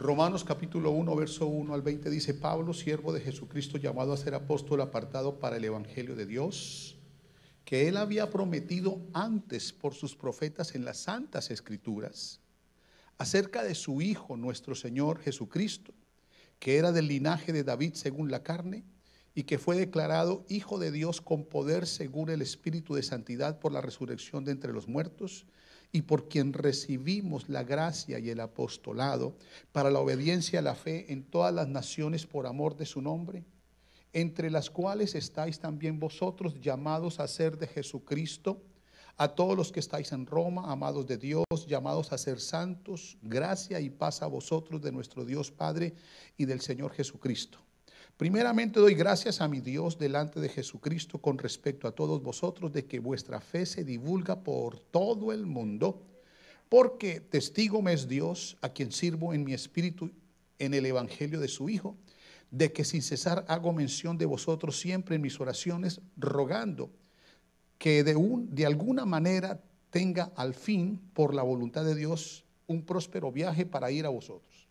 Romanos capítulo 1, verso 1 al 20 dice, Pablo, siervo de Jesucristo, llamado a ser apóstol apartado para el Evangelio de Dios, que él había prometido antes por sus profetas en las santas escrituras, acerca de su Hijo, nuestro Señor Jesucristo, que era del linaje de David según la carne, y que fue declarado Hijo de Dios con poder según el Espíritu de Santidad por la resurrección de entre los muertos, y por quien recibimos la gracia y el apostolado para la obediencia a la fe en todas las naciones por amor de su nombre, entre las cuales estáis también vosotros llamados a ser de Jesucristo, a todos los que estáis en Roma, amados de Dios, llamados a ser santos, gracia y paz a vosotros de nuestro Dios Padre y del Señor Jesucristo. Primeramente doy gracias a mi Dios delante de Jesucristo con respecto a todos vosotros de que vuestra fe se divulga por todo el mundo, porque testigo me es Dios a quien sirvo en mi espíritu en el Evangelio de su Hijo, de que sin cesar hago mención de vosotros siempre en mis oraciones, rogando que de, un, de alguna manera tenga al fin, por la voluntad de Dios, un próspero viaje para ir a vosotros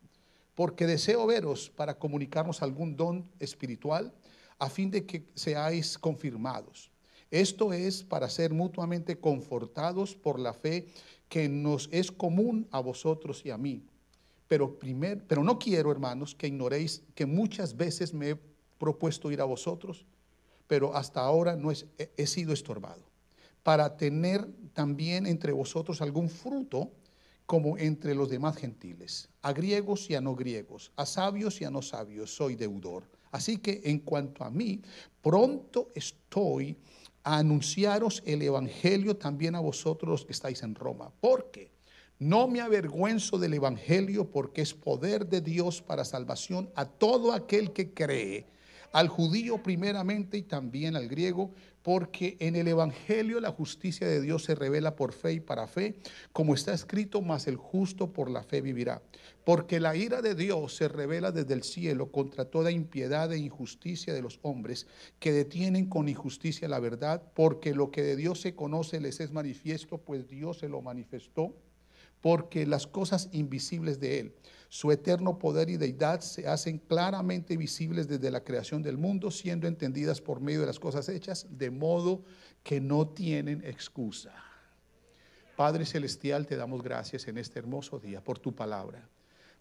porque deseo veros para comunicarnos algún don espiritual, a fin de que seáis confirmados. Esto es para ser mutuamente confortados por la fe que nos es común a vosotros y a mí. Pero, pero no quiero, hermanos, que ignoréis que muchas veces me he propuesto ir a vosotros, pero hasta ahora no es, he sido estorbado, para tener también entre vosotros algún fruto como entre los demás gentiles, a griegos y a no griegos, a sabios y a no sabios, soy deudor. Así que en cuanto a mí, pronto estoy a anunciaros el Evangelio también a vosotros los que estáis en Roma, porque no me avergüenzo del Evangelio porque es poder de Dios para salvación a todo aquel que cree, al judío primeramente y también al griego, porque en el Evangelio la justicia de Dios se revela por fe y para fe, como está escrito, mas el justo por la fe vivirá. Porque la ira de Dios se revela desde el cielo contra toda impiedad e injusticia de los hombres, que detienen con injusticia la verdad, porque lo que de Dios se conoce les es manifiesto, pues Dios se lo manifestó, porque las cosas invisibles de Él su eterno poder y deidad se hacen claramente visibles desde la creación del mundo, siendo entendidas por medio de las cosas hechas, de modo que no tienen excusa. Padre Celestial, te damos gracias en este hermoso día por tu palabra,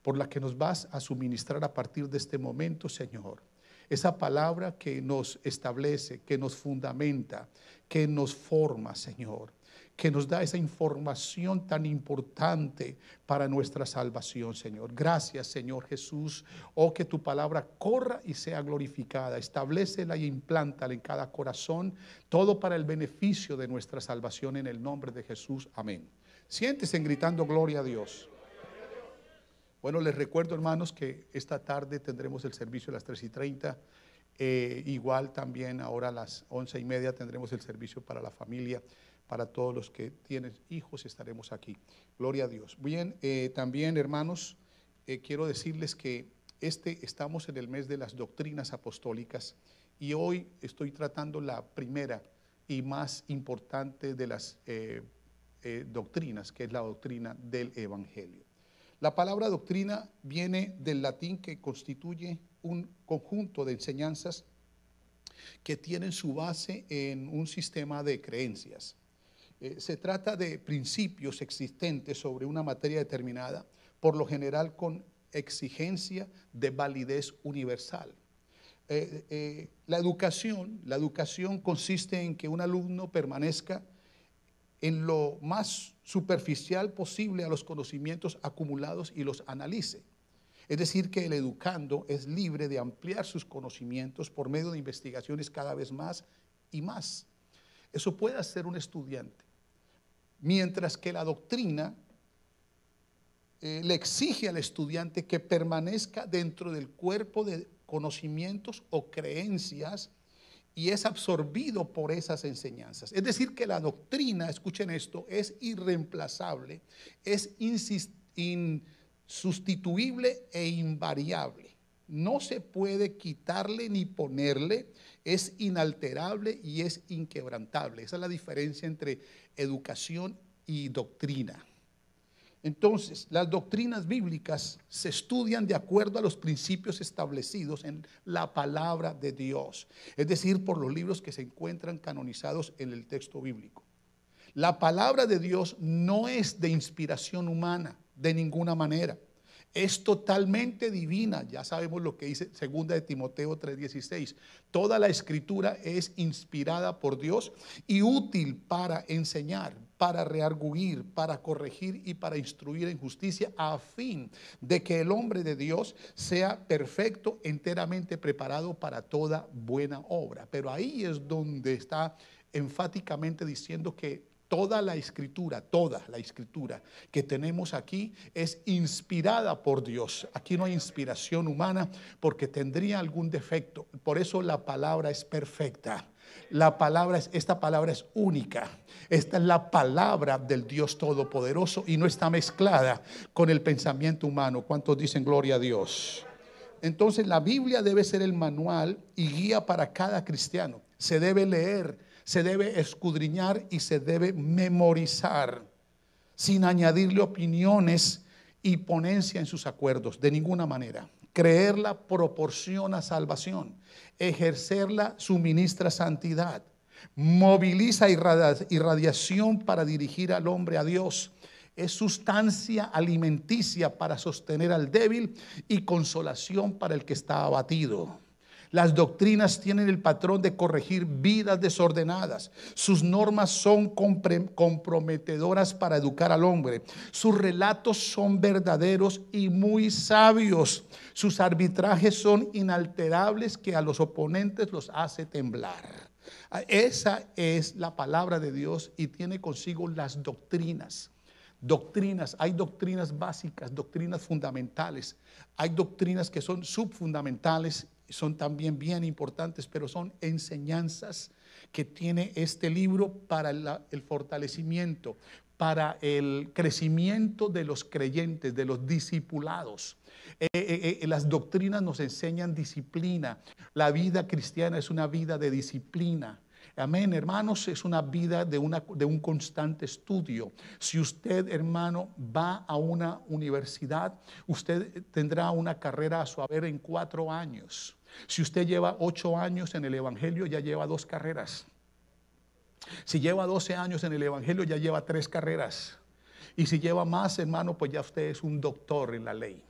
por la que nos vas a suministrar a partir de este momento, Señor. Esa palabra que nos establece, que nos fundamenta, que nos forma, Señor que nos da esa información tan importante para nuestra salvación, Señor. Gracias, Señor Jesús. Oh, que tu palabra corra y sea glorificada. Establecela y implántala en cada corazón, todo para el beneficio de nuestra salvación en el nombre de Jesús. Amén. Siéntese gritando gloria a Dios. Bueno, les recuerdo, hermanos, que esta tarde tendremos el servicio a las 3 y 30. Eh, igual también ahora a las once y media tendremos el servicio para la familia para todos los que tienen hijos estaremos aquí. Gloria a Dios. Bien, eh, también hermanos, eh, quiero decirles que este, estamos en el mes de las doctrinas apostólicas y hoy estoy tratando la primera y más importante de las eh, doctrinas, que es la doctrina del Evangelio. La palabra doctrina viene del latín que constituye un conjunto de enseñanzas que tienen su base en un sistema de creencias eh, se trata de principios existentes sobre una materia determinada, por lo general con exigencia de validez universal. Eh, eh, la educación, la educación consiste en que un alumno permanezca en lo más superficial posible a los conocimientos acumulados y los analice. Es decir, que el educando es libre de ampliar sus conocimientos por medio de investigaciones cada vez más y más. Eso puede hacer un estudiante mientras que la doctrina eh, le exige al estudiante que permanezca dentro del cuerpo de conocimientos o creencias y es absorbido por esas enseñanzas. Es decir, que la doctrina, escuchen esto, es irreemplazable, es insustituible e invariable no se puede quitarle ni ponerle, es inalterable y es inquebrantable. Esa es la diferencia entre educación y doctrina. Entonces, las doctrinas bíblicas se estudian de acuerdo a los principios establecidos en la palabra de Dios, es decir, por los libros que se encuentran canonizados en el texto bíblico. La palabra de Dios no es de inspiración humana, de ninguna manera es totalmente divina. Ya sabemos lo que dice segunda de Timoteo 3:16. Toda la escritura es inspirada por Dios y útil para enseñar, para reargüir, para corregir y para instruir en justicia a fin de que el hombre de Dios sea perfecto, enteramente preparado para toda buena obra. Pero ahí es donde está enfáticamente diciendo que Toda la escritura, toda la escritura que tenemos aquí es inspirada por Dios. Aquí no hay inspiración humana porque tendría algún defecto. Por eso la palabra es perfecta. La palabra es, esta palabra es única. Esta es la palabra del Dios Todopoderoso y no está mezclada con el pensamiento humano. ¿Cuántos dicen gloria a Dios? Entonces la Biblia debe ser el manual y guía para cada cristiano. Se debe leer se debe escudriñar y se debe memorizar sin añadirle opiniones y ponencia en sus acuerdos, de ninguna manera. Creerla proporciona salvación, ejercerla suministra santidad, moviliza irradiación para dirigir al hombre a Dios es sustancia alimenticia para sostener al débil y consolación para el que está abatido. Las doctrinas tienen el patrón de corregir vidas desordenadas. Sus normas son comprometedoras para educar al hombre. Sus relatos son verdaderos y muy sabios. Sus arbitrajes son inalterables que a los oponentes los hace temblar. Ah, esa es la palabra de Dios y tiene consigo las doctrinas. Doctrinas, hay doctrinas básicas, doctrinas fundamentales, hay doctrinas que son subfundamentales son también bien importantes, pero son enseñanzas que tiene este libro para el fortalecimiento, para el crecimiento de los creyentes, de los discipulados. Eh, eh, eh, las doctrinas nos enseñan disciplina. La vida cristiana es una vida de disciplina. Amén, hermanos, es una vida de, una, de, un constante estudio. Si usted, hermano, va a una universidad, usted tendrá una carrera a su haber en cuatro años. Si usted lleva ocho años en el Evangelio, ya lleva dos carreras. Si lleva doce años en el Evangelio, ya lleva tres carreras. Y si lleva más, hermano, pues ya usted es un doctor en la ley.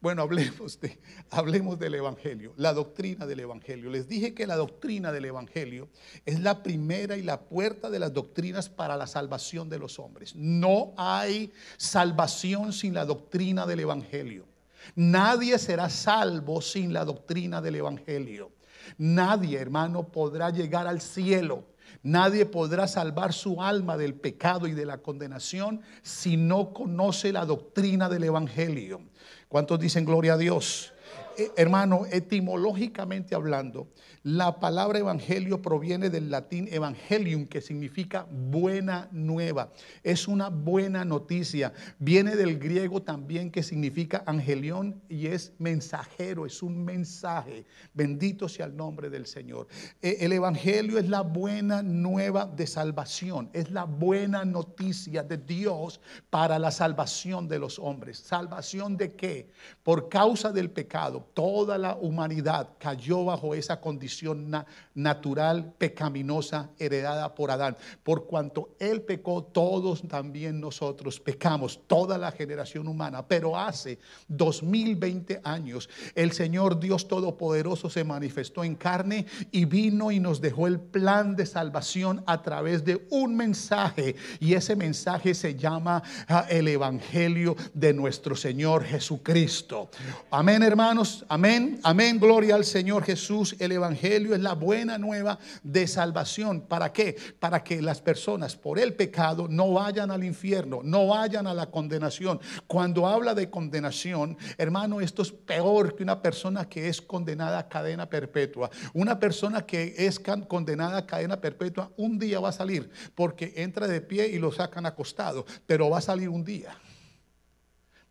Bueno, hablemos, de, hablemos del Evangelio, la doctrina del Evangelio. Les dije que la doctrina del Evangelio es la primera y la puerta de las doctrinas para la salvación de los hombres. No hay salvación sin la doctrina del Evangelio. Nadie será salvo sin la doctrina del Evangelio. Nadie, hermano, podrá llegar al cielo. Nadie podrá salvar su alma del pecado y de la condenación si no conoce la doctrina del Evangelio. ¿Cuántos dicen gloria a Dios? Eh, hermano, etimológicamente hablando, la palabra evangelio proviene del latín evangelium, que significa buena nueva. Es una buena noticia. Viene del griego también, que significa angelión y es mensajero, es un mensaje. Bendito sea el nombre del Señor. Eh, el evangelio es la buena nueva de salvación, es la buena noticia de Dios para la salvación de los hombres. ¿Salvación de qué? Por causa del pecado toda la humanidad cayó bajo esa condición natural pecaminosa heredada por Adán. Por cuanto él pecó, todos también nosotros pecamos, toda la generación humana. Pero hace 2020 años el Señor Dios Todopoderoso se manifestó en carne y vino y nos dejó el plan de salvación a través de un mensaje. Y ese mensaje se llama ah, el Evangelio de nuestro Señor Jesucristo. Amén, hermanos. Amén, amén, gloria al Señor Jesús. El Evangelio es la buena nueva de salvación. ¿Para qué? Para que las personas por el pecado no vayan al infierno, no vayan a la condenación. Cuando habla de condenación, hermano, esto es peor que una persona que es condenada a cadena perpetua. Una persona que es condenada a cadena perpetua un día va a salir porque entra de pie y lo sacan acostado, pero va a salir un día.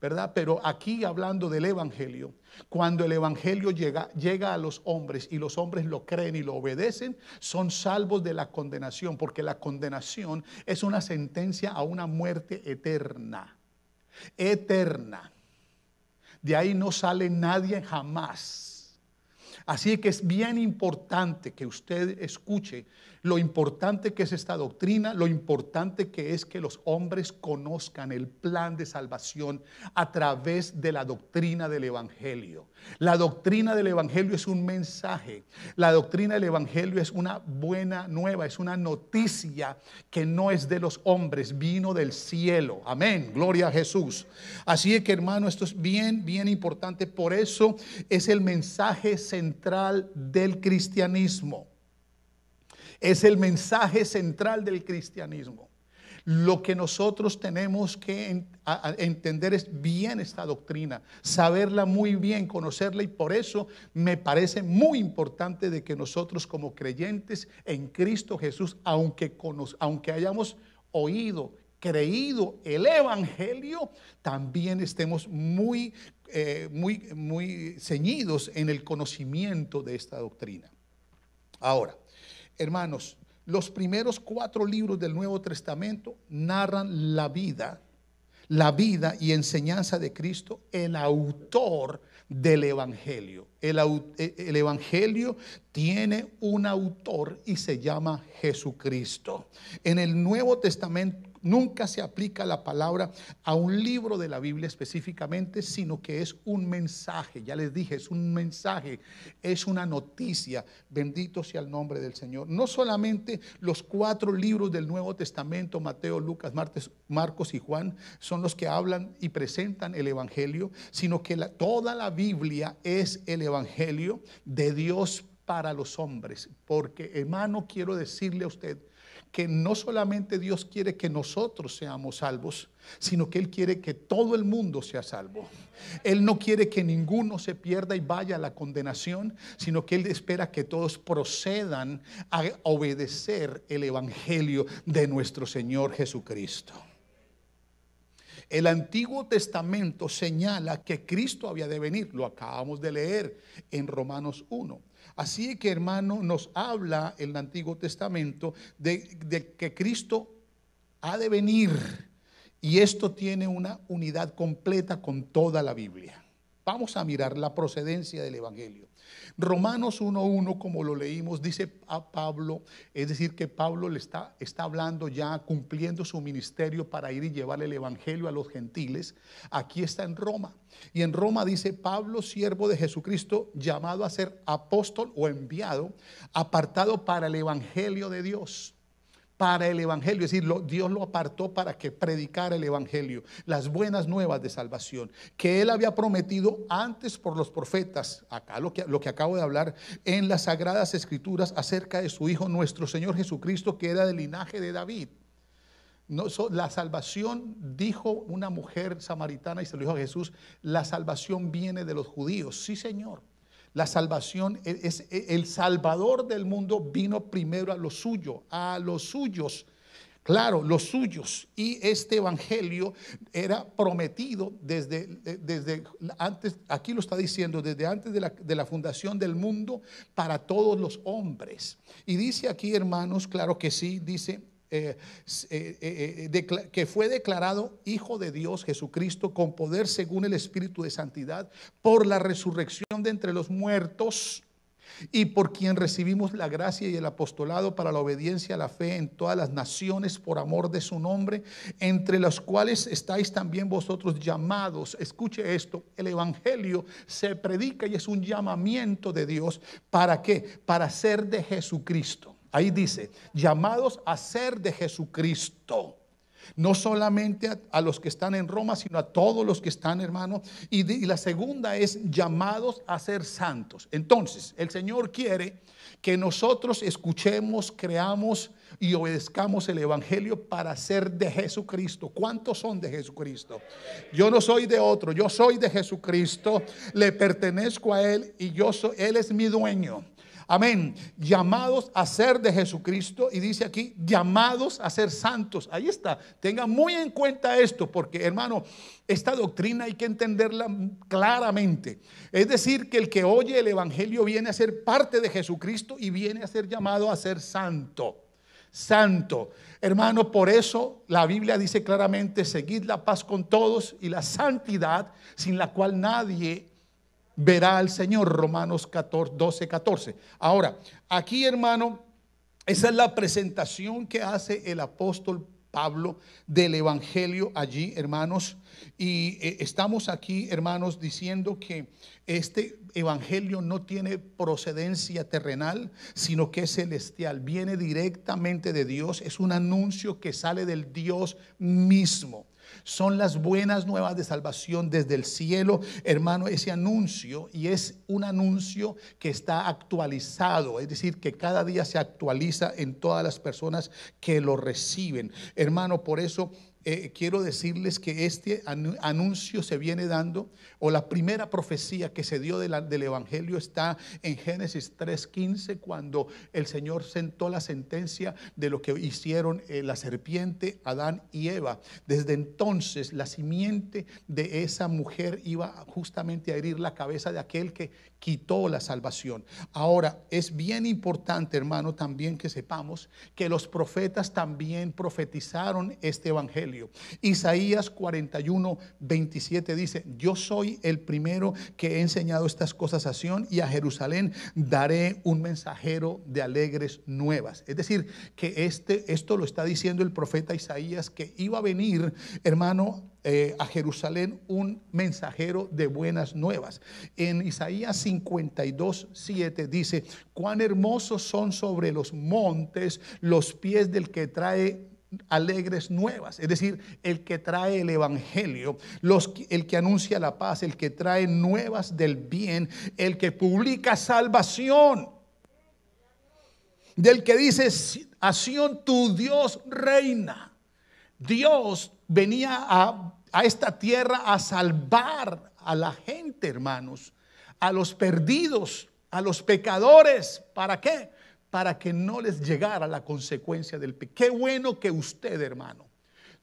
¿verdad? Pero aquí hablando del Evangelio, cuando el Evangelio llega, llega a los hombres y los hombres lo creen y lo obedecen, son salvos de la condenación, porque la condenación es una sentencia a una muerte eterna, eterna. De ahí no sale nadie jamás. Así que es bien importante que usted escuche lo importante que es esta doctrina, lo importante que es que los hombres conozcan el plan de salvación a través de la doctrina del Evangelio. La doctrina del Evangelio es un mensaje, la doctrina del Evangelio es una buena nueva, es una noticia que no es de los hombres, vino del cielo. Amén, gloria a Jesús. Así es que hermano, esto es bien, bien importante, por eso es el mensaje central del cristianismo. Es el mensaje central del cristianismo. Lo que nosotros tenemos que entender es bien esta doctrina, saberla muy bien, conocerla y por eso me parece muy importante de que nosotros como creyentes en Cristo Jesús, aunque, aunque hayamos oído, creído el Evangelio, también estemos muy, eh, muy, muy ceñidos en el conocimiento de esta doctrina. Ahora, hermanos, los primeros cuatro libros del Nuevo Testamento narran la vida, la vida y enseñanza de Cristo, el autor del Evangelio. El, e, Evangelio tiene un autor y se llama Jesucristo. En el Nuevo Testamento Nunca se aplica la palabra a un libro de la Biblia específicamente, sino que es un mensaje. Ya les dije, es un mensaje, es una noticia. Bendito sea el nombre del Señor. No solamente los cuatro libros del Nuevo Testamento, Mateo, Lucas, Marcos y Juan, son los que hablan y presentan el Evangelio, sino que toda la Biblia es el Evangelio de Dios para los hombres. Porque, hermano, quiero decirle a usted, que no solamente Dios quiere que nosotros seamos salvos, sino que Él quiere que todo el mundo sea salvo. Él no quiere que ninguno se pierda y vaya a la condenación, sino que Él espera que todos procedan a obedecer el Evangelio de nuestro Señor Jesucristo. El Antiguo Testamento señala que Cristo había de venir, lo acabamos de leer en Romanos 1 Así que, hermano, nos habla el Antiguo Testamento de que Cristo ha de venir. Y esto tiene una unidad completa con toda la Biblia. Vamos a mirar la procedencia del Evangelio. Romanos 1.1, como lo leímos, dice a Pablo, es decir, que Pablo le está, está hablando ya, cumpliendo su ministerio para ir y llevar el Evangelio a los gentiles. Aquí está en Roma. Y en Roma dice, Pablo, siervo de Jesucristo, llamado a ser apóstol o enviado, apartado para el Evangelio de Dios para el Evangelio, es decir, Dios lo apartó para que predicara el Evangelio, las buenas nuevas de salvación, que Él había prometido antes por los profetas, acá lo que, acabo de hablar, en las sagradas escrituras acerca de su Hijo, nuestro Señor Jesucristo, que era del linaje de David. No, la salvación, dijo una mujer samaritana y se lo dijo a Jesús, la salvación viene de los judíos. Sí, Señor. La salvación e, es e, el salvador del mundo vino primero a lo suyo, a los suyos. Claro, los suyos. Y este evangelio era prometido desde, eh, desde antes, aquí lo está diciendo, desde antes de la, de la fundación del mundo para todos los hombres. Y dice aquí, hermanos, claro que sí, dice eh, eh, eh, que fue declarado Hijo de Dios Jesucristo con poder según el Espíritu de Santidad por la resurrección de entre los muertos y por quien recibimos la gracia y el apostolado para la obediencia a la fe en todas las naciones por amor de su nombre, entre las cuales estáis también vosotros llamados. Escuche esto, el Evangelio se predica y es un llamamiento de Dios. ¿Para qué? Para ser de Jesucristo. Ahí dice, llamados a ser de Jesucristo. No solamente a, los que están en Roma, sino a todos los que están, hermano, Y, y la segunda es llamados a ser santos. Entonces, el Señor quiere que nosotros escuchemos, creamos y obedezcamos el Evangelio para ser de Jesucristo. ¿Cuántos son de Jesucristo? Yo no soy de otro, yo soy de Jesucristo, le pertenezco a Él y yo soy, Él es mi dueño. Amén. Llamados a ser de Jesucristo. Y dice aquí, llamados a ser santos. Ahí está. Tenga muy en cuenta esto, porque hermano, esta doctrina hay que entenderla claramente. Es decir, que el que oye el Evangelio viene a ser parte de Jesucristo y viene a ser llamado a ser santo santo. Hermano, por eso la Biblia dice claramente, seguid la paz con todos y la santidad sin la cual nadie verá al Señor, Romanos 14, 12, 14. Ahora, aquí hermano, esa es la presentación que hace el apóstol Pablo del Evangelio allí, hermanos. Y eh, estamos aquí, hermanos, diciendo que este Evangelio no tiene procedencia terrenal, sino que es celestial. Viene directamente de Dios. Es un anuncio que sale del Dios mismo. Son las buenas nuevas de salvación desde el cielo, hermano, ese anuncio y es un anuncio que está actualizado, es decir, que cada día se actualiza en todas las personas que lo reciben. Hermano, por eso eh, quiero decirles que este anuncio se viene dando o la primera profecía que se dio del Evangelio está en Génesis 3.15, cuando el Señor sentó la sentencia de lo que hicieron eh, la serpiente, Adán y Eva. Desde entonces la simiente de esa mujer iba justamente a herir la cabeza de aquel que quitó la salvación. Ahora, es bien importante, hermano, también que sepamos que los profetas también profetizaron este Evangelio. Isaías 41, 27 dice, yo soy el primero que he enseñado estas cosas a Sión y a Jerusalén daré un mensajero de alegres nuevas. Es decir, que este, esto lo está diciendo el profeta Isaías, que iba a venir, hermano, eh, a Jerusalén un mensajero de buenas nuevas. En Isaías 52, 7 dice, cuán hermosos son sobre los montes los pies del que trae alegres nuevas, es decir, el que trae el Evangelio, los, el que anuncia la paz, el que trae nuevas del bien, el que publica salvación, del que dice, acción tu Dios reina. Dios venía a, a esta tierra a salvar a la gente, hermanos, a los perdidos, a los pecadores, ¿para qué? para que no les llegara la consecuencia del pecado. Qué bueno que usted, hermano,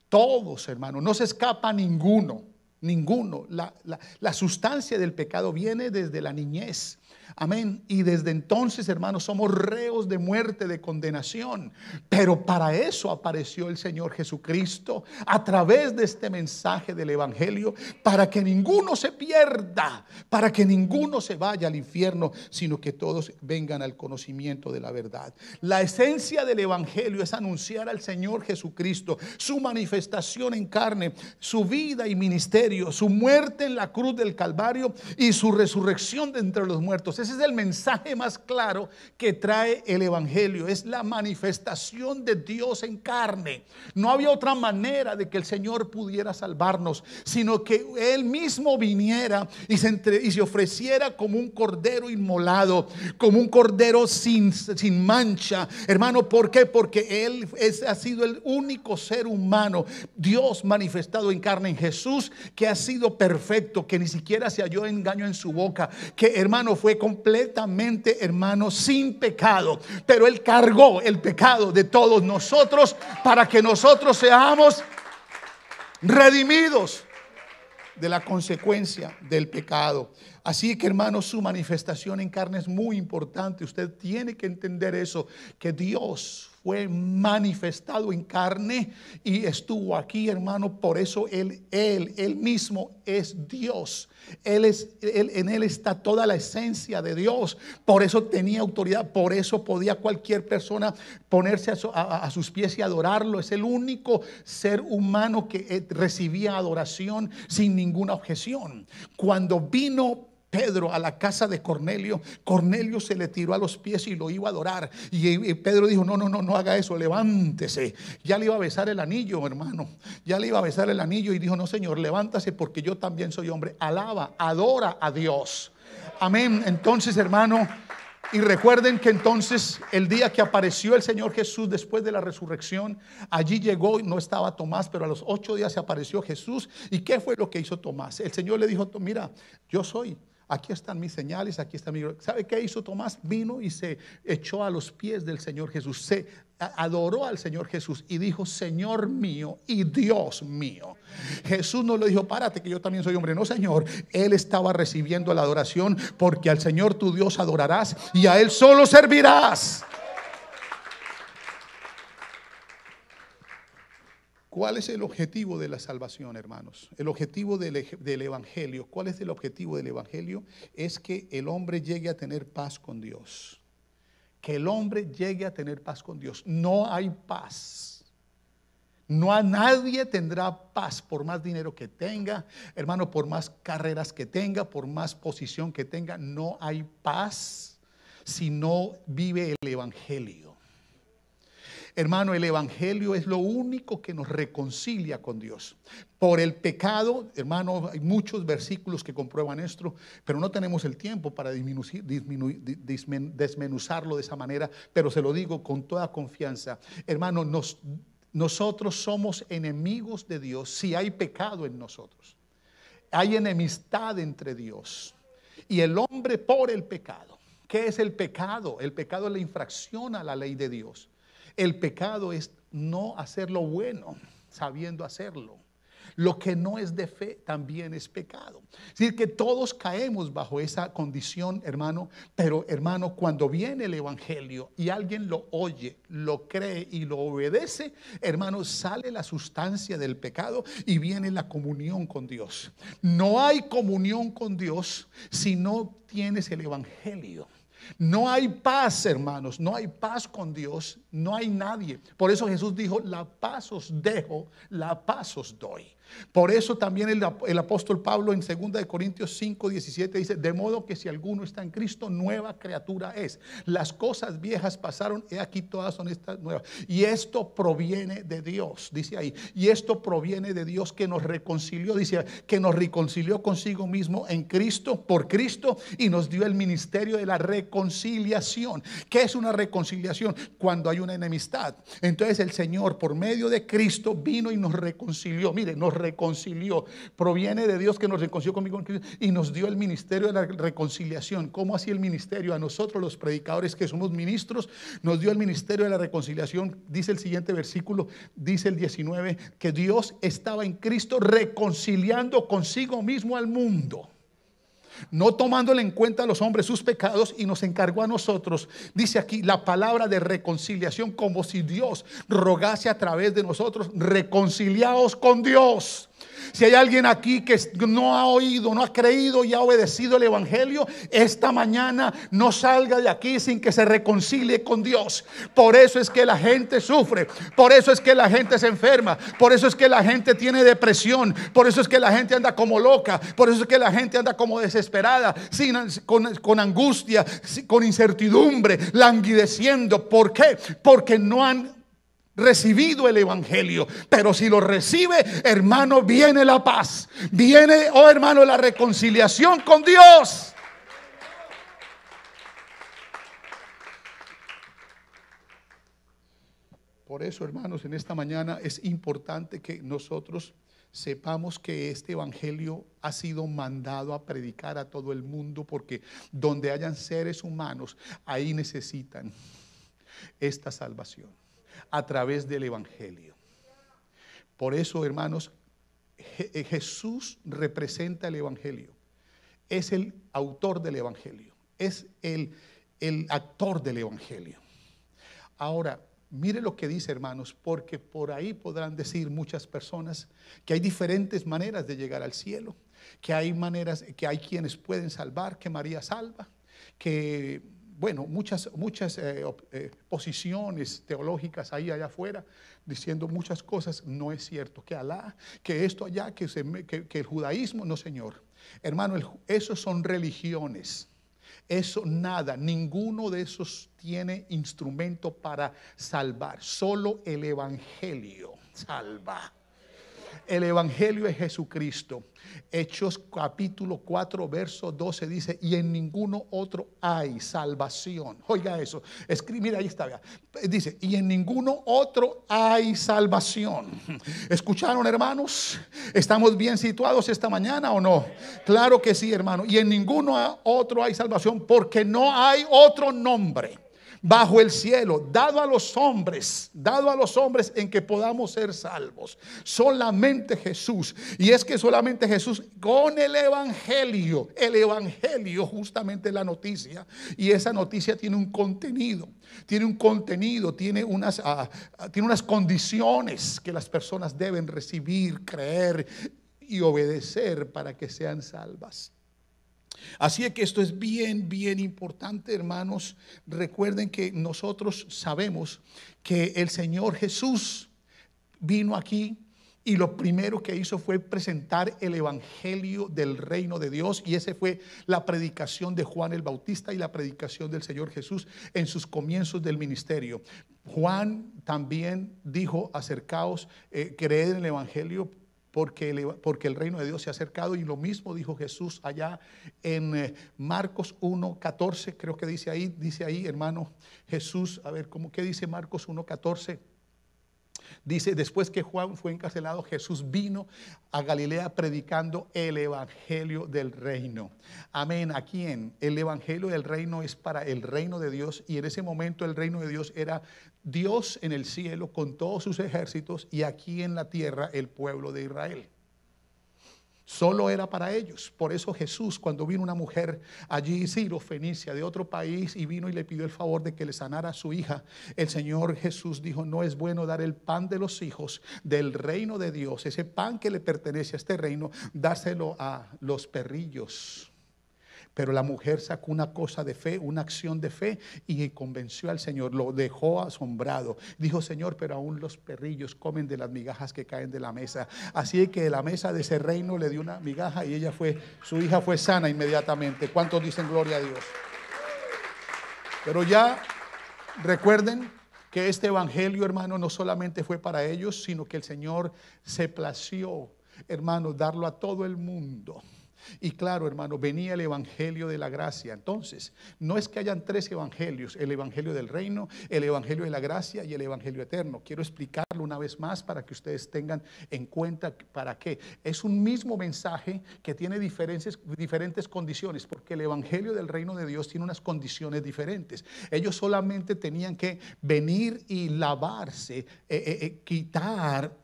todos, hermano, no se escapa ninguno, ninguno. La, la sustancia del pecado viene desde la niñez. Amén. Y desde entonces, hermanos, somos reos de muerte, de condenación. Pero para eso apareció el Señor Jesucristo a través de este mensaje del Evangelio, para que ninguno se pierda, para que ninguno se vaya al infierno, sino que todos vengan al conocimiento de la verdad. La esencia del Evangelio es anunciar al Señor Jesucristo, su manifestación en carne, su vida y ministerio, su muerte en la cruz del Calvario y su resurrección de entre los muertos. Ese es el mensaje más claro que trae el Evangelio. Es la manifestación de Dios en carne. No había otra manera de que el Señor pudiera salvarnos, sino que Él mismo viniera y se, y se ofreciera como un cordero inmolado, como un cordero sin, mancha. Hermano, ¿por qué? Porque Él ha sido el único ser humano, Dios manifestado en carne en Jesús, que ha sido perfecto, que ni siquiera se halló engaño en su boca, que hermano fue como completamente, hermano, sin pecado. Pero Él cargó el pecado de todos nosotros para que nosotros seamos redimidos de la consecuencia del pecado. Así que hermano, su manifestación en carne es muy importante. Usted tiene que entender eso, que Dios fue manifestado en carne y estuvo aquí, hermano. Por eso Él, Él, mismo es Dios. Él es, él, en Él está toda la esencia de Dios. Por eso tenía autoridad. Por eso podía cualquier persona ponerse a, a sus pies y adorarlo. Es el único ser humano que eh, recibía adoración sin ninguna objeción. Cuando vino Pedro a la casa de Cornelio. Cornelio se le tiró a los pies y lo iba a adorar. Y Pedro dijo, no, no, no, no haga eso, levántese. Ya le iba a besar el anillo, hermano. Ya le iba a besar el anillo y dijo, no, Señor, levántase porque yo también soy hombre. Alaba, adora a Dios. Amén. Entonces, hermano, y recuerden que entonces el día que apareció el Señor Jesús después de la resurrección, allí llegó, y no estaba Tomás, pero a los ocho días se apareció Jesús. ¿Y qué fue lo que hizo Tomás? El Señor le dijo, mira, yo soy. Aquí están mis señales, aquí está mi... ¿Sabe qué hizo Tomás? Vino y se echó a los pies del Señor Jesús, se adoró al Señor Jesús y dijo, Señor mío y Dios mío. Jesús no le dijo, párate que yo también soy hombre. No, Señor, Él estaba recibiendo la adoración porque al Señor tu Dios adorarás y a Él solo servirás. ¿Cuál es el objetivo de la salvación, hermanos? El objetivo del, Evangelio. ¿Cuál es el objetivo del Evangelio? Es que el hombre llegue a tener paz con Dios. Que el hombre llegue a tener paz con Dios. No hay paz. No a nadie tendrá paz por más dinero que tenga, hermano, por más carreras que tenga, por más posición que tenga. No hay paz si no vive el Evangelio. Hermano, el Evangelio es lo único que nos reconcilia con Dios. Por el pecado, hermano, hay muchos versículos que comprueban esto, pero no tenemos el tiempo para disminuir, disminuir, desmenuzarlo de esa manera, pero se lo digo con toda confianza. Hermano, nos, nosotros somos enemigos de Dios si hay pecado en nosotros. Hay enemistad entre Dios y el hombre por el pecado. ¿Qué es el pecado? El pecado es la infracción a la ley de Dios. El pecado es no hacer lo bueno, sabiendo hacerlo. Lo que no es de fe también es pecado. Es decir, que todos caemos bajo esa condición, hermano. Pero, hermano, cuando viene el Evangelio y alguien lo oye, lo cree y lo obedece, hermano, sale la sustancia del pecado y viene la comunión con Dios. No hay comunión con Dios si no tienes el Evangelio. No hay paz, hermanos, no hay paz con Dios, no hay nadie. Por eso Jesús dijo, la paz os dejo, la paz os doy. Por eso también el, apóstol Pablo en 2 Corintios 5, 17 dice, de modo que si alguno está en Cristo, nueva criatura es. Las cosas viejas pasaron, he aquí todas son estas nuevas. Y esto proviene de Dios, dice ahí. Y esto proviene de Dios que nos reconcilió, dice, que nos reconcilió consigo mismo en Cristo, por Cristo, y nos dio el ministerio de la reconciliación. ¿Qué es una reconciliación? Cuando hay una enemistad. Entonces el Señor, por medio de Cristo, vino y nos reconcilió. Mire, nos reconcilió. Proviene de Dios que nos reconcilió conmigo y nos dio el ministerio de la reconciliación. ¿Cómo así el ministerio? A nosotros los predicadores que somos ministros, nos dio el ministerio de la reconciliación. Dice el siguiente versículo, dice el 19, que Dios estaba en Cristo reconciliando consigo mismo al mundo no tomándole en cuenta a los hombres sus pecados y nos encargó a nosotros, dice aquí la palabra de reconciliación, como si Dios rogase a través de nosotros, reconciliados con Dios. Si hay alguien aquí que no ha oído, no ha creído y ha obedecido el Evangelio, esta mañana no salga de aquí sin que se reconcilie con Dios. Por eso es que la gente sufre, por eso es que la gente se enferma, por eso es que la gente tiene depresión, por eso es que la gente anda como loca, por eso es que la gente anda como desesperada, sin, con, con angustia, con incertidumbre, languideciendo. ¿Por qué? Porque no han recibido el Evangelio. Pero si lo recibe, hermano, viene la paz. Viene, oh hermano, la reconciliación con Dios. Por eso, hermanos, en esta mañana es importante que nosotros sepamos que este Evangelio ha sido mandado a predicar a todo el mundo, porque donde hayan seres humanos, ahí necesitan esta salvación a través del Evangelio. Por eso, hermanos, eh, Jesús representa el Evangelio. Es el autor del Evangelio. Es el, el actor del Evangelio. Ahora, mire lo que dice, hermanos, porque por ahí podrán decir muchas personas que hay diferentes maneras de llegar al cielo, que hay maneras, que hay quienes pueden salvar, que María salva, que bueno, muchas, muchas eh, eh, posiciones teológicas ahí allá afuera, diciendo muchas cosas, no es cierto, que Alá, que esto allá, que, el judaísmo, no señor. Hermano, esos son religiones. Eso nada, ninguno de esos tiene instrumento para salvar. Solo el Evangelio salva. El Evangelio es Jesucristo. Hechos capítulo 4, verso 12 dice, y en ninguno otro hay salvación. Oiga eso. Escribir mira, ahí está. Dice, y en ninguno otro hay salvación. ¿Escucharon, hermanos? ¿Estamos bien situados esta mañana o no? Claro que sí, hermano. Y en ninguno otro hay salvación porque no hay otro nombre bajo el cielo, dado a los hombres, dado a los hombres en que podamos ser salvos. Solamente Jesús. Y es que solamente Jesús con el Evangelio, el Evangelio justamente la noticia. Y esa noticia tiene un contenido, tiene un contenido, tiene unas, ah, tiene unas condiciones que las personas deben recibir, creer y obedecer para que sean salvas. Así que esto es bien, bien importante, hermanos. Recuerden que nosotros sabemos que el Señor Jesús vino aquí y lo primero que hizo fue presentar el Evangelio del reino de Dios y ese fue la predicación de Juan el Bautista y la predicación del Señor Jesús en sus comienzos del ministerio. Juan también dijo, acercaos, eh, creed en el Evangelio porque el, reino de Dios se ha acercado y lo mismo dijo Jesús allá en eh, Marcos 1.14, creo que dice ahí, dice ahí hermano Jesús, a ver, ¿cómo, ¿qué dice Marcos 1.14, Dice, después que Juan fue encarcelado, Jesús vino a Galilea predicando el Evangelio del Reino. Amén. ¿A quién? El Evangelio del Reino es para el reino de Dios y en ese momento el reino de Dios era Dios en el cielo con todos sus ejércitos y aquí en la tierra el pueblo de Israel. Solo era para ellos. Por eso Jesús, cuando vino una mujer allí, Ciro, Fenicia, de otro país, y vino y le pidió el favor de que le sanara a su hija, el Señor Jesús dijo, no es bueno dar el pan de los hijos del reino de Dios, ese pan que le pertenece a este reino, dáselo a los perrillos. Pero la mujer sacó una cosa de fe, una acción de fe y convenció al Señor, lo dejó asombrado. Dijo, Señor, pero aún los perrillos comen de las migajas que caen de la mesa. Así que de la mesa de ese reino le dio una migaja y ella fue, su hija fue sana inmediatamente. ¿Cuántos dicen gloria a Dios? Pero ya recuerden que este evangelio, hermano, no solamente fue para ellos, sino que el Señor se plació, hermano, darlo a todo el mundo. Y claro, hermano, venía el Evangelio de la Gracia. Entonces, no es que hayan tres Evangelios, el Evangelio del Reino, el Evangelio de la Gracia y el Evangelio Eterno. Quiero explicarlo una vez más para que ustedes tengan en cuenta para qué. Es un mismo mensaje que tiene diferentes, condiciones, porque el Evangelio del Reino de Dios tiene unas condiciones diferentes. Ellos solamente tenían que venir y lavarse, eh, eh, eh, quitar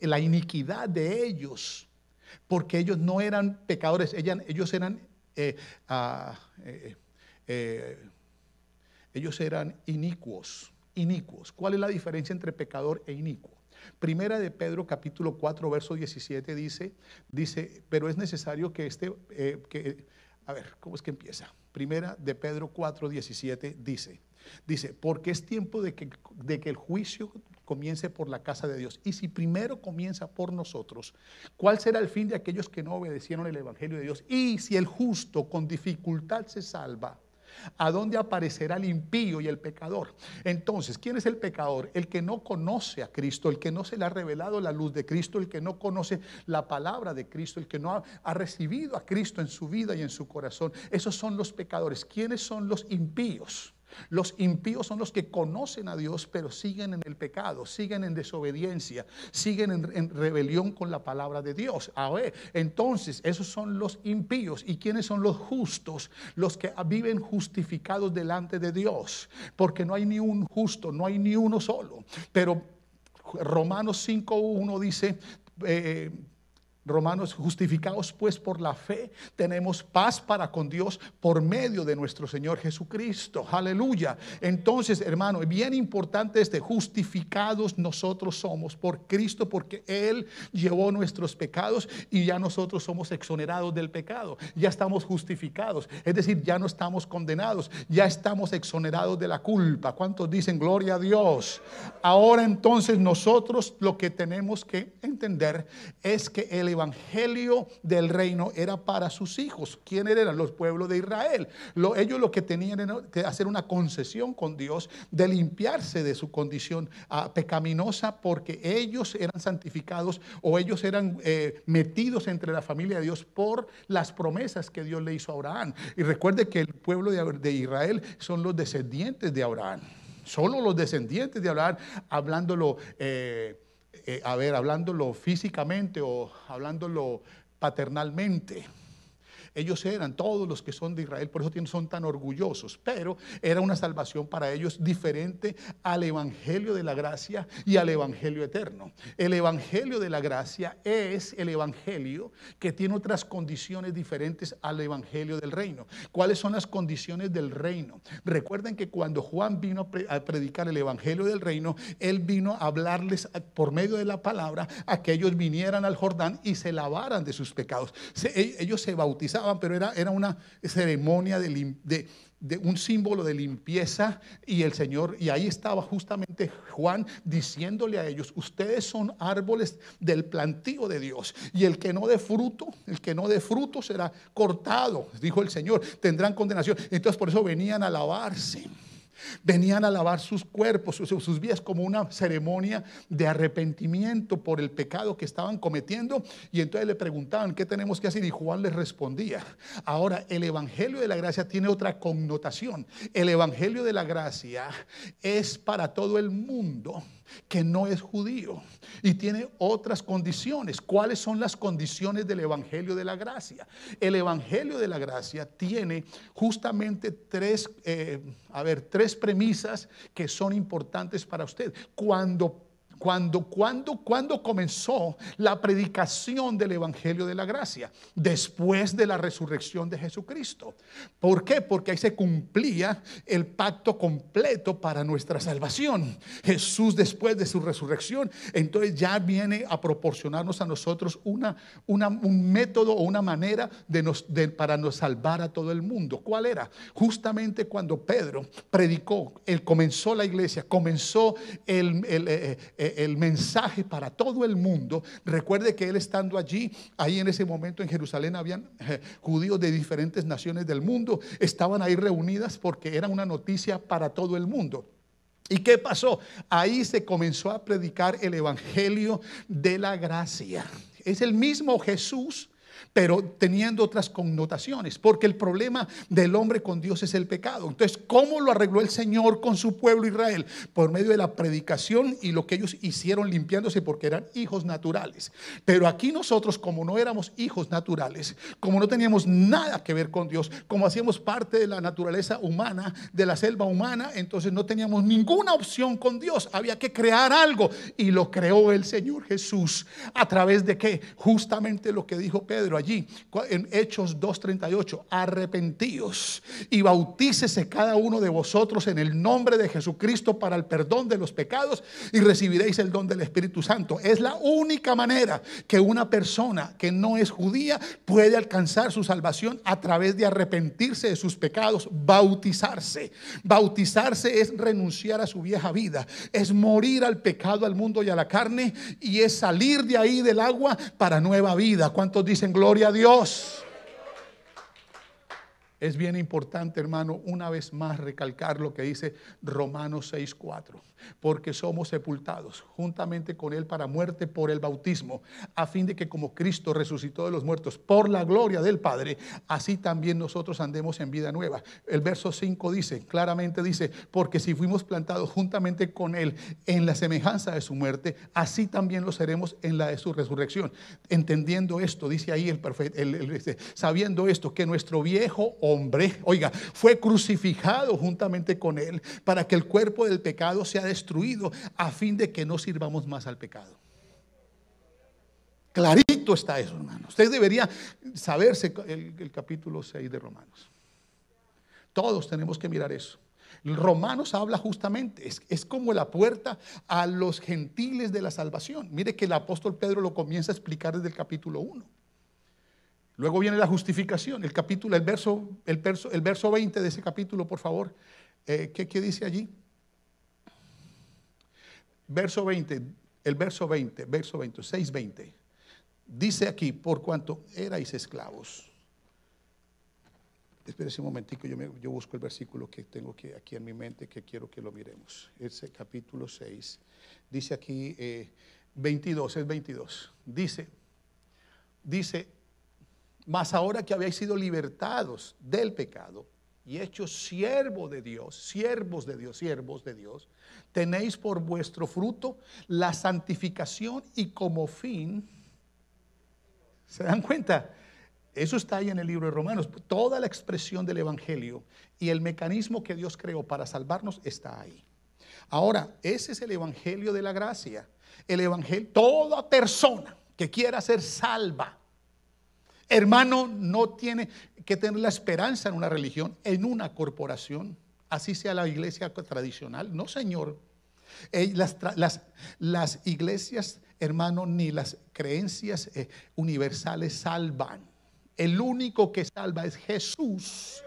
la iniquidad de ellos porque ellos no eran pecadores, ellos eran, eh, ah, eh, eh, ellos eran inicuos, inicuos. ¿Cuál es la diferencia entre pecador e inicuo? Primera de Pedro capítulo 4 verso 17 dice, dice, pero es necesario que este, a ver, ¿cómo es que empieza? Primera de Pedro 4, 17 dice, dice, porque es tiempo de que, de que el juicio comience por la casa de Dios. Y si primero comienza por nosotros, ¿cuál será el fin de aquellos que no obedecieron el Evangelio de Dios? Y si el justo con dificultad se salva, ¿A dónde aparecerá el impío y el pecador? Entonces, ¿quién es el pecador? El que no conoce a Cristo, el que no se le ha revelado la luz de Cristo, el que no conoce la palabra de Cristo, el que no ha, recibido a Cristo en su vida y en su corazón. Esos son los pecadores. ¿Quiénes son los impíos? Los impíos son los que conocen a Dios, pero siguen en el pecado, siguen en desobediencia, siguen en, rebelión con la palabra de Dios. A ver, entonces, esos son los impíos. ¿Y quiénes son los justos? Los que viven justificados delante de Dios, porque no hay ni un justo, no hay ni uno solo. Pero Romanos 5.1 dice... Eh, Romanos, justificados pues por la fe, tenemos paz para con Dios por medio de nuestro Señor Jesucristo. Aleluya. Entonces, hermano, es bien importante este, justificados nosotros somos por Cristo porque Él llevó nuestros pecados y ya nosotros somos exonerados del pecado. Ya estamos justificados, es decir, ya no estamos condenados, ya estamos exonerados de la culpa. ¿Cuántos dicen gloria a Dios? Ahora entonces nosotros lo que tenemos que entender es que Él evangelio del reino era para sus hijos. quién eran? Los pueblos de Israel. ellos lo que tenían era que hacer una concesión con Dios de limpiarse de su condición ah, pecaminosa porque ellos eran santificados o ellos eran eh, metidos entre la familia de Dios por las promesas que Dios le hizo a Abraham. Y recuerde que el pueblo de, de Israel son los descendientes de Abraham solo los descendientes de Abraham, hablándolo eh, eh, a ver, hablándolo físicamente o hablándolo paternalmente, ellos eran todos los que son de Israel, por eso son tan orgullosos, pero era una salvación para ellos diferente al Evangelio de la Gracia y al Evangelio eterno. El Evangelio de la Gracia es el Evangelio que tiene otras condiciones diferentes al Evangelio del Reino. ¿Cuáles son las condiciones del Reino? Recuerden que cuando Juan vino a predicar el Evangelio del Reino, él vino a hablarles por medio de la palabra a que ellos vinieran al Jordán y se lavaran de sus pecados. E, ellos se bautizaban pero era, era una ceremonia de, de, un símbolo de limpieza y el Señor, y ahí estaba justamente Juan diciéndole a ellos, ustedes son árboles del plantío de Dios y el que no dé fruto, el que no dé fruto será cortado, dijo el Señor, tendrán condenación. Entonces por eso venían a lavarse. Venían a lavar sus cuerpos, sus, vías como una ceremonia de arrepentimiento por el pecado que estaban cometiendo. Y entonces le preguntaban, ¿qué tenemos que hacer? Y Juan les respondía. Ahora, el Evangelio de la Gracia tiene otra connotación. El Evangelio de la Gracia es para todo el mundo que no es judío y tiene otras condiciones. ¿Cuáles son las condiciones del Evangelio de la Gracia? El Evangelio de la Gracia tiene justamente tres, eh, a ver, tres premisas que son importantes para usted. Cuando cuando, cuando, cuando comenzó la predicación del Evangelio de la Gracia, después de la resurrección de Jesucristo. ¿Por qué? Porque ahí se cumplía el pacto completo para nuestra salvación. Jesús después de su resurrección, entonces ya viene a proporcionarnos a nosotros una, una un método o una manera de nos, de, para nos salvar a todo el mundo. ¿Cuál era? Justamente cuando Pedro predicó, él comenzó la iglesia, comenzó el, el eh, eh, el mensaje para todo el mundo. Recuerde que él estando allí, ahí en ese momento en Jerusalén habían eh, judíos de diferentes naciones del mundo, estaban ahí reunidas porque era una noticia para todo el mundo. ¿Y qué pasó? Ahí se comenzó a predicar el Evangelio de la Gracia. Es el mismo Jesús pero teniendo otras connotaciones, porque el problema del hombre con Dios es el pecado. Entonces, ¿cómo lo arregló el Señor con su pueblo Israel? Por medio de la predicación y lo que ellos hicieron limpiándose porque eran hijos naturales. Pero aquí nosotros, como no éramos hijos naturales, como no teníamos nada que ver con Dios, como hacíamos parte de la naturaleza humana, de la selva humana, entonces no teníamos ninguna opción con Dios. Había que crear algo y lo creó el Señor Jesús. ¿A través de qué? Justamente lo que dijo Pedro allí en Hechos 2.38, arrepentíos y bautícese cada uno de vosotros en el nombre de Jesucristo para el perdón de los pecados y recibiréis el don del Espíritu Santo. Es la única manera que una persona que no es judía puede alcanzar su salvación a través de arrepentirse de sus pecados, bautizarse. Bautizarse es renunciar a su vieja vida, es morir al pecado, al mundo y a la carne y es salir de ahí del agua para nueva vida. ¿Cuántos dicen gloria a Dios. Es bien importante, hermano, una vez más recalcar lo que dice Romanos 6.4 porque somos sepultados juntamente con Él para muerte por el bautismo, a fin de que como Cristo resucitó de los muertos por la gloria del Padre, así también nosotros andemos en vida nueva. El verso 5 dice, claramente dice, porque si fuimos plantados juntamente con Él en la semejanza de su muerte, así también lo seremos en la de su resurrección. Entendiendo esto, dice ahí el sabiendo esto, que nuestro viejo hombre, oiga, fue crucificado juntamente con Él para que el cuerpo del pecado sea destruido a fin de que no sirvamos más al pecado. Clarito está eso, hermano. Usted debería saberse el, capítulo 6 de Romanos. Todos tenemos que mirar eso. Romanos habla justamente, es, es, como la puerta a los gentiles de la salvación. Mire que el apóstol Pedro lo comienza a explicar desde el capítulo 1. Luego viene la justificación, el capítulo, el verso, el verso, el verso 20 de ese capítulo, por favor. Eh, ¿Qué dice allí? verso 20, el verso 20, verso 6, 20. Dice aquí, por cuanto erais esclavos. Espérense un momentico, yo, yo busco el versículo que tengo aquí en mi mente que quiero que lo miremos. Es el capítulo 6. Dice aquí 22, eh, es 22. Dice, dice, mas ahora que habéis sido libertados del pecado y hechos siervo de Dios, siervos de Dios, siervos de Dios, tenéis por vuestro fruto la santificación y como fin, ¿se dan cuenta? Eso está ahí en el libro de Romanos. Toda la expresión del Evangelio y el mecanismo que Dios creó para salvarnos está ahí. Ahora, ese es el Evangelio de la gracia. El Evangelio, toda persona que quiera ser salva Hermano, no tiene que tener la esperanza en una religión, en una corporación, así sea la iglesia tradicional. No, Señor. Eh, las, iglesias, hermano, ni las creencias eh, universales salvan. El único que salva es Jesús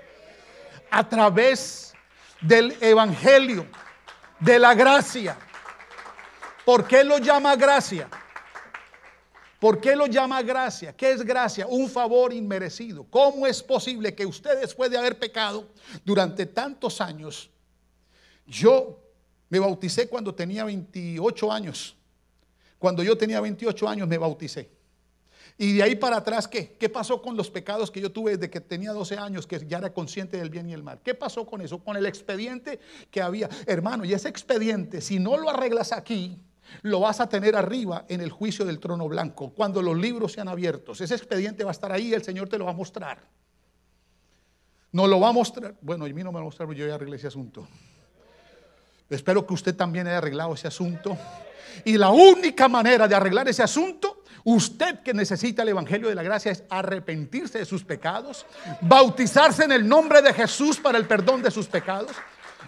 a través del Evangelio, de la gracia. ¿Por qué lo llama gracia? ¿Por qué lo llama gracia? ¿Qué es gracia? Un favor inmerecido. ¿Cómo es posible que usted después de haber pecado durante tantos años, yo me bauticé cuando tenía 28 años. Cuando yo tenía 28 años me bauticé. Y de ahí para atrás, ¿qué? ¿Qué pasó con los pecados que yo tuve desde que tenía 12 años, que ya era consciente del bien y el mal? ¿Qué pasó con eso? Con el expediente que había. Hermano, y ese expediente, si no lo arreglas aquí, lo vas a tener arriba en el juicio del trono blanco, cuando los libros sean abiertos. Ese expediente va a estar ahí, el Señor te lo va a mostrar. No lo va a mostrar. Bueno, a mí no me va a mostrar, yo ya arreglé ese asunto. Espero que usted también haya arreglado ese asunto. Y la única manera de arreglar ese asunto, usted que necesita el Evangelio de la Gracia, es arrepentirse de sus pecados, bautizarse en el nombre de Jesús para el perdón de sus pecados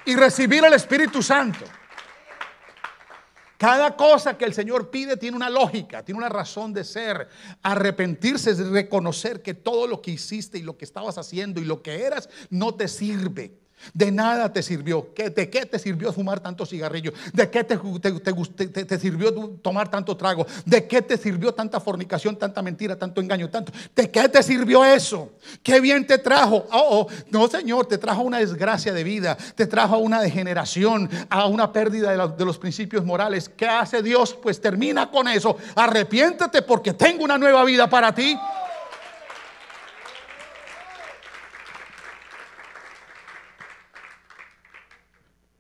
y recibir el Espíritu Santo. Cada cosa que el Señor pide tiene una lógica, tiene una razón de ser. Arrepentirse es reconocer que todo lo que hiciste y lo que estabas haciendo y lo que eras no te sirve. De nada te sirvió. ¿De qué te sirvió fumar tanto cigarrillos? ¿De qué te, te, te, te, sirvió tomar tanto trago? ¿De qué te sirvió tanta fornicación, tanta mentira, tanto engaño, tanto? ¿De qué te sirvió eso? ¿Qué bien te trajo? Oh, oh no, Señor, te trajo una desgracia de vida, te trajo una degeneración, a una pérdida de, de los principios morales. ¿Qué hace Dios? Pues termina con eso. Arrepiéntete porque tengo una nueva vida para ti.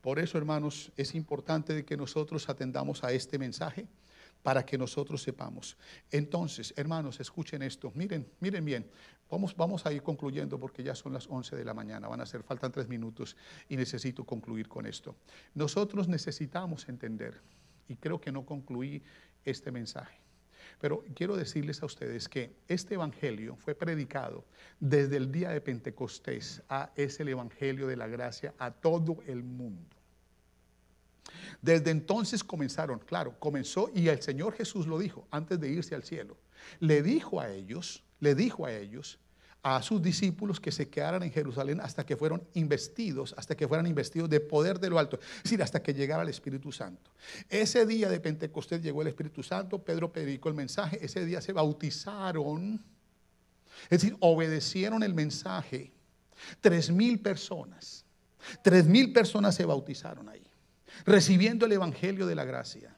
Por eso, hermanos, es importante que nosotros atendamos a este mensaje para que nosotros sepamos. Entonces, hermanos, escuchen esto. Miren, miren bien. Vamos, vamos a ir concluyendo porque ya son las 11 de la mañana. Van a hacer, faltan tres minutos y necesito concluir con esto. Nosotros necesitamos entender, y creo que no concluí este mensaje. Pero quiero decirles a ustedes que este Evangelio fue predicado desde el día de Pentecostés a ah, es el Evangelio de la gracia a todo el mundo. Desde entonces comenzaron, claro, comenzó y el Señor Jesús lo dijo antes de irse al cielo. Le dijo a ellos, le dijo a ellos, a sus discípulos que se quedaran en Jerusalén hasta que fueron investidos, hasta que fueran investidos de poder de lo alto, es decir, hasta que llegara el Espíritu Santo. Ese día de Pentecostés llegó el Espíritu Santo, Pedro predicó el mensaje, ese día se bautizaron, es decir, obedecieron el mensaje. Tres mil personas, tres mil personas se bautizaron ahí, recibiendo el Evangelio de la Gracia,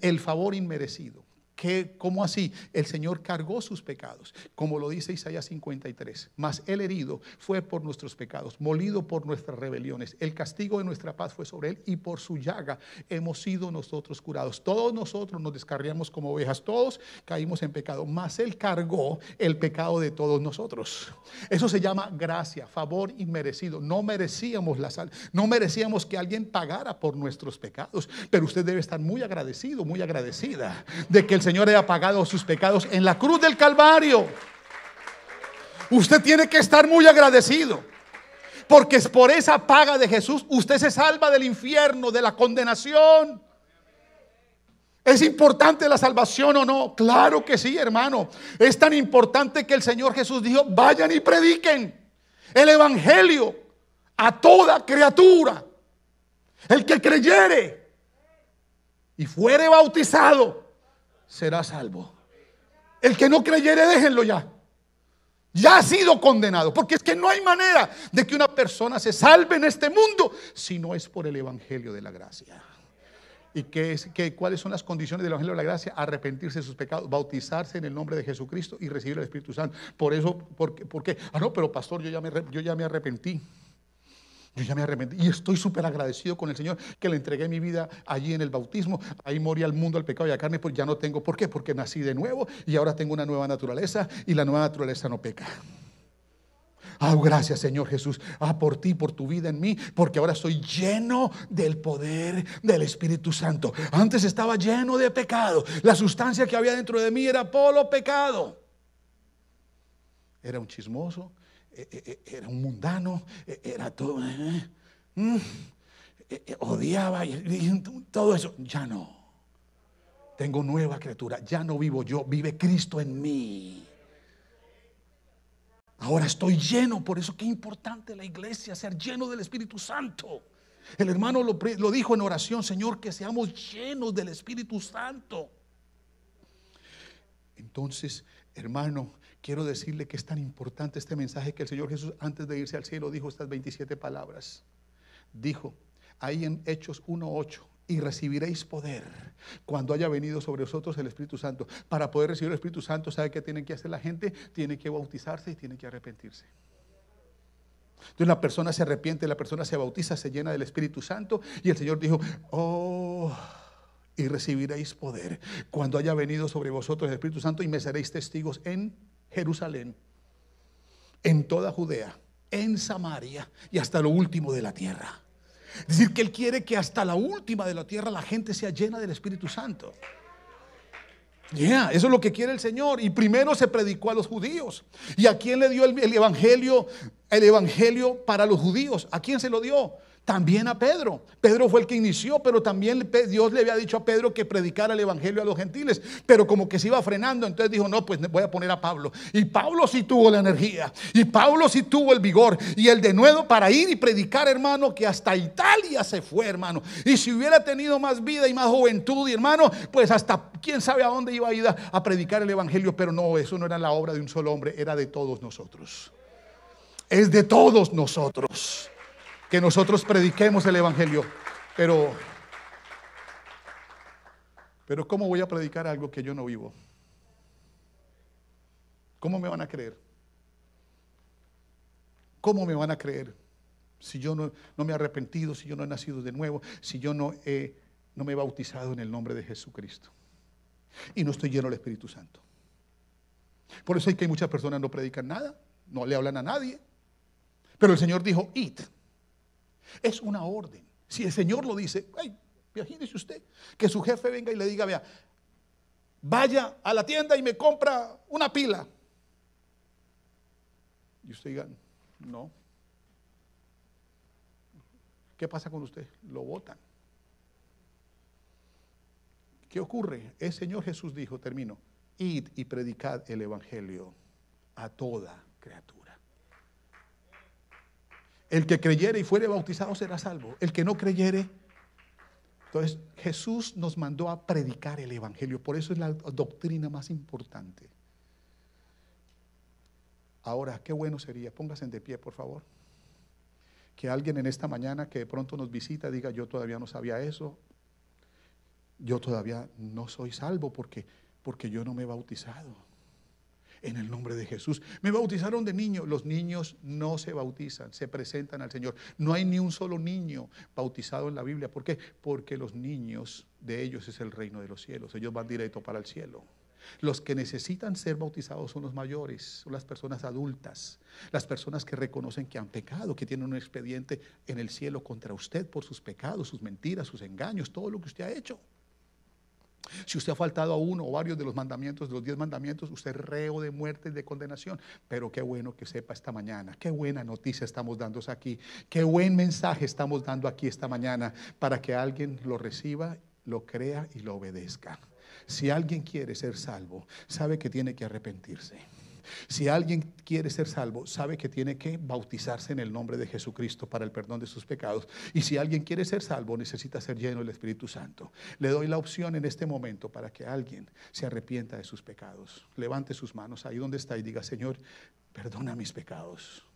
el favor inmerecido que ¿Cómo así? El Señor cargó sus pecados, como lo dice Isaías 53. Mas el herido fue por nuestros pecados, molido por nuestras rebeliones. El castigo de nuestra paz fue sobre él y por su llaga hemos sido nosotros curados. Todos nosotros nos descarriamos como ovejas, todos caímos en pecado, mas él cargó el pecado de todos nosotros. Eso se llama gracia, favor inmerecido. No merecíamos la sal, no merecíamos que alguien pagara por nuestros pecados, pero usted debe estar muy agradecido, muy agradecida de que el Señor haya pagado sus pecados en la cruz del Calvario. Usted tiene que estar muy agradecido. Porque es por esa paga de Jesús usted se salva del infierno, de la condenación. ¿Es importante la salvación o no? Claro que sí, hermano. Es tan importante que el Señor Jesús dijo, vayan y prediquen el Evangelio a toda criatura. El que creyere y fuere bautizado será salvo. El que no creyere, déjenlo ya. Ya ha sido condenado. Porque es que no hay manera de que una persona se salve en este mundo si no es por el Evangelio de la Gracia. ¿Y qué es, qué, cuáles son las condiciones del Evangelio de la Gracia? Arrepentirse de sus pecados, bautizarse en el nombre de Jesucristo y recibir el Espíritu Santo. Por eso, ¿por Ah, no, pero pastor, yo ya yo ya me arrepentí. Yo ya me arrepentí y estoy súper agradecido con el Señor que le entregué mi vida allí en el bautismo. Ahí morí al mundo, al pecado y a la carne, pues ya no tengo. ¿Por qué? Porque nací de nuevo y ahora tengo una nueva naturaleza y la nueva naturaleza no peca. Ah, gracias Señor Jesús. Ah, por ti, por tu vida en mí, porque ahora soy lleno del poder del Espíritu Santo. Antes estaba lleno de pecado. La sustancia que había dentro de mí era polo pecado. Era un chismoso, eh, eh, eh, era un mundano, era todo, mm, odiaba y todo eso. Ya no. Tengo nueva criatura, ya no vivo yo, vive Cristo en mí. Ahora estoy lleno, por eso es importante la iglesia, ser lleno del Espíritu Santo. El hermano lo, lo, dijo en oración, Señor, que seamos llenos del Espíritu Santo. Entonces, hermano, Quiero decirle que es tan importante este mensaje que el Señor Jesús antes de irse al cielo dijo estas 27 palabras. Dijo, ahí en Hechos 1.8, y recibiréis poder cuando haya venido sobre vosotros el Espíritu Santo. Para poder recibir el Espíritu Santo, ¿sabe qué tiene que hacer la gente? Tiene que bautizarse y tiene que arrepentirse. Entonces la persona se arrepiente, la persona se bautiza, se llena del Espíritu Santo y el Señor dijo, oh, y recibiréis poder cuando haya venido sobre vosotros el Espíritu Santo y me seréis testigos en Jerusalén, en toda Judea, en Samaria y hasta lo último de la tierra. Es decir, que Él quiere que hasta la última de la tierra la gente sea llena del Espíritu Santo. Ya, eso es lo que quiere el Señor. Y primero se predicó a los judíos. ¿Y a quién le dio el, evangelio? El evangelio para los judíos. ¿A quién se lo dio? también a Pedro. Pedro fue el que inició, pero también Dios le había dicho a Pedro que predicara el Evangelio a los gentiles, pero como que se iba frenando, entonces dijo, no, pues voy a poner a Pablo. Y Pablo sí tuvo la energía, y Pablo sí tuvo el vigor y el denuedo para ir y predicar, hermano, que hasta Italia se fue, hermano. Y si hubiera tenido más vida y más juventud, y hermano, pues hasta quién sabe a dónde iba a ir a predicar el Evangelio, pero no, eso no era la obra de un solo hombre, era de todos nosotros. Es de todos nosotros que nosotros prediquemos el Evangelio. Pero, pero ¿cómo voy a predicar algo que yo no vivo? ¿Cómo me van a creer? ¿Cómo me van a creer si yo no, me he arrepentido, si yo no he nacido de nuevo, si yo no, no me he bautizado en el nombre de Jesucristo? Y no estoy lleno del Espíritu Santo. Por eso es que muchas personas no predican nada, no le hablan a nadie. Pero el Señor dijo, id es una orden. Si el Señor lo dice, imagínese usted que su jefe venga y le diga, vea, vaya a la tienda y me compra una pila. Y usted diga, no. ¿Qué pasa con usted? Lo votan. ¿Qué ocurre? El Señor Jesús dijo, termino, id y predicad el Evangelio a toda criatura. El que creyere y fuere bautizado será salvo. El que no creyere. Entonces Jesús nos mandó a predicar el Evangelio. Por eso es la doctrina más importante. Ahora, qué bueno sería, póngase de pie, por favor. Que alguien en esta mañana que de pronto nos visita diga, yo todavía no sabía eso, yo todavía no soy salvo porque, porque yo no me he bautizado en el nombre de Jesús. Me bautizaron de niño. Los niños no se bautizan, se presentan al Señor. No hay ni un solo niño bautizado en la Biblia. ¿Por qué? Porque los niños, de ellos es el reino de los cielos. Ellos van directo para el cielo. Los que necesitan ser bautizados son los mayores, son las personas adultas, las personas que reconocen que han pecado, que tienen un expediente en el cielo contra usted por sus pecados, sus mentiras, sus engaños, todo lo que usted ha hecho. Si usted ha faltado a uno o varios de los mandamientos, de los diez mandamientos, usted es reo de muerte y de condenación. Pero qué bueno que sepa esta mañana, qué buena noticia estamos dando aquí, qué buen mensaje estamos dando aquí esta mañana para que alguien lo reciba, lo crea y lo obedezca. Si alguien quiere ser salvo, sabe que tiene que arrepentirse. Si alguien quiere ser salvo, sabe que tiene que bautizarse en el nombre de Jesucristo para el perdón de sus pecados. Y si alguien quiere ser salvo, necesita ser lleno del Espíritu Santo. Le doy la opción en este momento para que alguien se arrepienta de sus pecados. Levante sus manos ahí donde está y diga, Señor, perdona mis pecados.